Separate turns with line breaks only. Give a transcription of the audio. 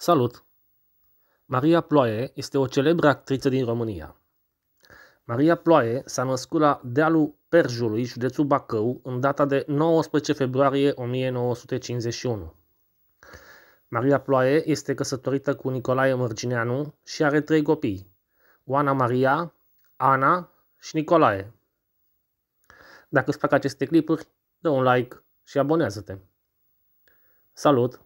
Salut! Maria Ploaie este o celebră actriță din România. Maria Ploaie s-a născut la dealul Perjului, județul Bacău, în data de 19 februarie 1951. Maria Ploaie este căsătorită cu Nicolae Mărgineanu și are trei copii, Oana Maria, Ana și Nicolae. Dacă îți plac aceste clipuri, dă un like și abonează-te. Salut!